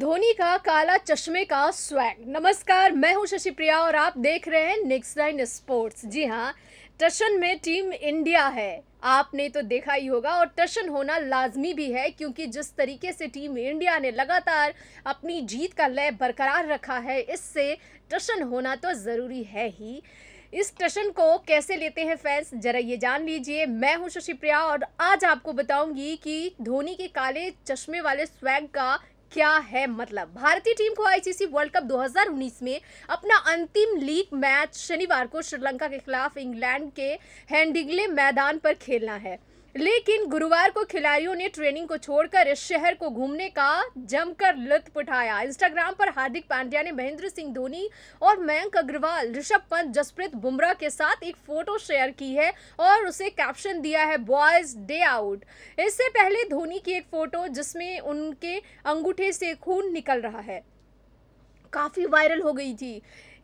धोनी का काला चश्मे का स्वैग नमस्कार मैं हूं शशि प्रिया और आप देख रहे हैं नेक्स्ट लाइन स्पोर्ट्स जी हां टशन में टीम इंडिया है आपने तो देखा ही होगा और टशन होना लाजमी भी है क्योंकि जिस तरीके से टीम इंडिया ने लगातार अपनी जीत का लय बरकरार रखा है इससे टशन होना तो ज़रूरी है ही इस टशन को कैसे लेते हैं फैंस जरा ये जान लीजिए मैं हूं शशि प्रिया और आज आपको बताऊंगी कि धोनी के काले चश्मे वाले स्वैग का क्या है मतलब भारतीय टीम को आईसीसी वर्ल्ड कप 2019 में अपना अंतिम लीग मैच शनिवार को श्रीलंका के खिलाफ इंग्लैंड के हैंडिंगले मैदान पर खेलना है लेकिन गुरुवार को खिलाड़ियों ने ट्रेनिंग को छोड़कर इस शहर को घूमने का जमकर लुत्फ उठाया इंस्टाग्राम पर हार्दिक पांड्या ने महेंद्र सिंह धोनी और मयंक अग्रवाल ऋषभ पंत जसप्रीत बुमराह के साथ एक फोटो शेयर की है और उसे कैप्शन दिया है बॉयज डे आउट इससे पहले धोनी की एक फोटो जिसमें उनके अंगूठे से खून निकल रहा है काफ़ी वायरल हो गई थी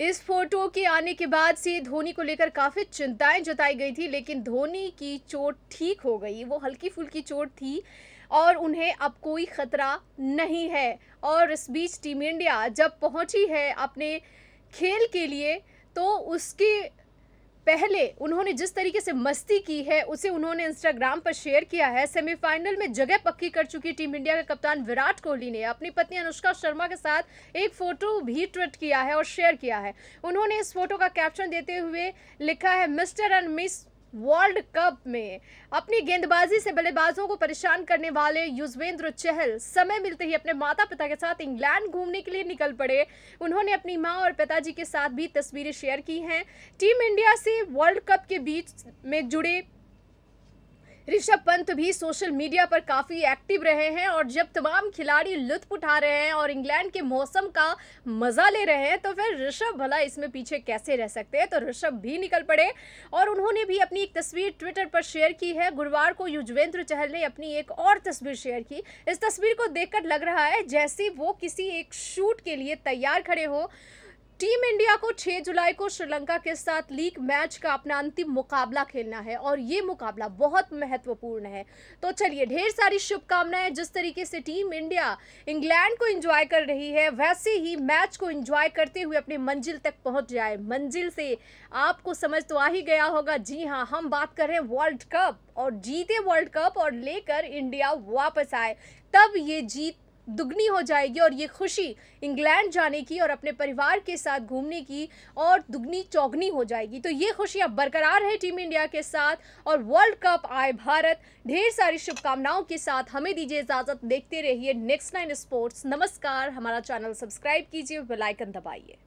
इस फोटो के आने के बाद से धोनी को लेकर काफ़ी चिंताएं जताई गई थी लेकिन धोनी की चोट ठीक हो गई वो हल्की फुल्की चोट थी और उन्हें अब कोई ख़तरा नहीं है और इस बीच टीम इंडिया जब पहुंची है अपने खेल के लिए तो उसके पहले उन्होंने जिस तरीके से मस्ती की है उसे उन्होंने इंस्टाग्राम पर शेयर किया है सेमीफाइनल में जगह पक्की कर चुकी टीम इंडिया के कप्तान विराट कोहली ने अपनी पत्नी अनुष्का शर्मा के साथ एक फोटो भी ट्वीट किया है और शेयर किया है उन्होंने इस फोटो का कैप्शन देते हुए लिखा है mister and miss world cup में अपनी गेंदबाजी से बल्लेबाजों को परेशान करने वाले युजवेंद्र चहल समय मिलते ही अपने माता पिता के साथ इंग्लैंड घूमने के लिए निकल पड़े उन्होंने अपनी मां और पिताजी के साथ भी तस्वीरें शेयर की हैं टीम इंडिया से वर्ल्ड कप के बीच में जुड़े ऋषभ पंत भी सोशल मीडिया पर काफ़ी एक्टिव रहे हैं और जब तमाम खिलाड़ी लुत्फ उठा रहे हैं और इंग्लैंड के मौसम का मज़ा ले रहे हैं तो फिर ऋषभ भला इसमें पीछे कैसे रह सकते हैं तो ऋषभ भी निकल पड़े और उन्होंने भी अपनी एक तस्वीर ट्विटर पर शेयर की है गुरुवार को युजवेंद्र चहल ने अपनी एक और तस्वीर शेयर की इस तस्वीर को देखकर लग रहा है जैसे वो किसी एक शूट के लिए तैयार खड़े हों टीम इंडिया को 6 जुलाई को श्रीलंका के साथ लीग मैच का अपना अंतिम मुकाबला खेलना है और ये मुकाबला बहुत महत्वपूर्ण है तो चलिए ढेर सारी शुभकामनाएं जिस तरीके से टीम इंडिया इंग्लैंड को एंजॉय कर रही है वैसे ही मैच को एंजॉय करते हुए अपनी मंजिल तक पहुंच जाए मंजिल से आपको समझ तो आ ही गया होगा जी हाँ हम बात कर रहे हैं वर्ल्ड कप और जीते वर्ल्ड कप और लेकर इंडिया वापस आए तब ये जीत दुगनी हो जाएगी और ये खुशी इंग्लैंड जाने की और अपने परिवार के साथ घूमने की और दुगनी चौगनी हो जाएगी तो ये खुशी अब बरकरार है टीम इंडिया के साथ और वर्ल्ड कप आए भारत ढेर सारी शुभकामनाओं के साथ हमें दीजिए इजाज़त देखते रहिए नेक्स्ट नाइन स्पोर्ट्स नमस्कार हमारा चैनल सब्सक्राइब कीजिए बेलाइकन दबाइए